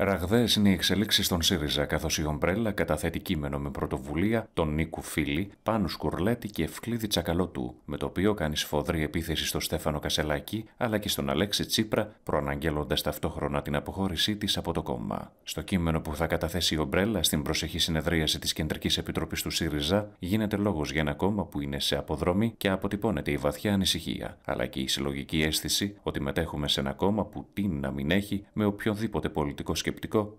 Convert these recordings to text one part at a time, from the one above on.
Ραγδαίες είναι οι εξελίξεις στον ΣΥΡΙΖΑ, καθώς η Ομπρέλα καταθέτει κείμενο με πρωτοβουλία τον Νίκου Φίλη, πάνω Σκουρλέτη και Ευκλήδη Τσακαλώτου, με το οποίο κάνει σφοδρή επίθεση στο Στέφανο Κασελάκη αλλά και στον Αλέξη Τσίπρα, προαναγγέλλοντας ταυτόχρονα την αποχώρησή της από το κόμμα. Στο κείμενο που θα καταθέσει η Ομπρέλα στην προσεχή συνεδρίαση της Κεντρικής Επιτροπής του ΣΥΡΙΖΑ, γίνεται λόγος για ένα κόμμα που είναι σε αποδρομή και αποτυπώνεται η βαθιά ανησυχία, αλλά και η συλλογική αίσθηση ότι μετέχουμε σε ένα κόμμα που τίνει να μην έχει με οποιονδήποτε πολιτικό σχέδιο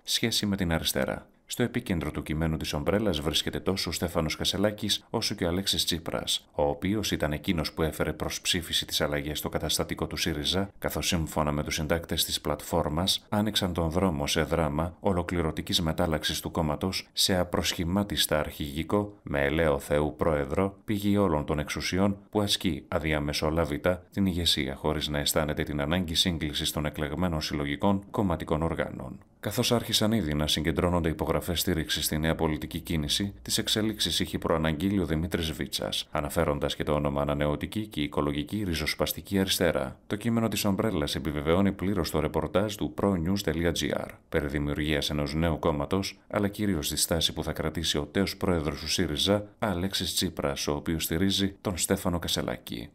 σχέση με την αριστερά. Στο επίκεντρο του κειμένου της ομπρέλας βρίσκεται τόσο ο Στέφανος Κασελάκη όσο και ο Αλέξης Τσίπρας, ο οποίος ήταν εκείνος που έφερε προς ψήφιση τις αλλαγές στο καταστατικό του ΣΥΡΙΖΑ, καθώς σύμφωνα με τους συντάκτες της πλατφόρμας άνοιξαν τον δρόμο σε δράμα ολοκληρωτικής μετάλλαξης του κόμματος σε απροσχημάτιστα αρχηγικό, με ελαίο Θεού πρόεδρο, πηγή όλων των εξουσιών που ασκεί αδιαμεσολάβητα την ηγεσία χωρίς να αισθάνεται την ανάγκη σύγκλησης των εκλεγμένων συλλογικών κομματικών οργάνων. Καθώς άρχισαν ήδη να συγκεντρώνονται υπογραφές στήριξης στη νέα πολιτική κίνηση, τις εξελίξεις είχε προαναγγείλει ο Δημήτρης Βίτσας, αναφέροντας και το όνομα Ανανεωτική και Οικολογική Ριζοσπαστική Αριστερά. Το κείμενο της Ομπρέλας επιβεβαιώνει πλήρως το ρεπορτάζ του pronews.gr περί δημιουργίας ενός νέου κόμματος, αλλά κυρίως τη στάση που θα κρατήσει ο τέος πρόεδρος του ΣΥΡΙΖΑ, Αλέξης Τσίπρας, ο οποίος στηρίζει τον Στέφανο Κασελάκη.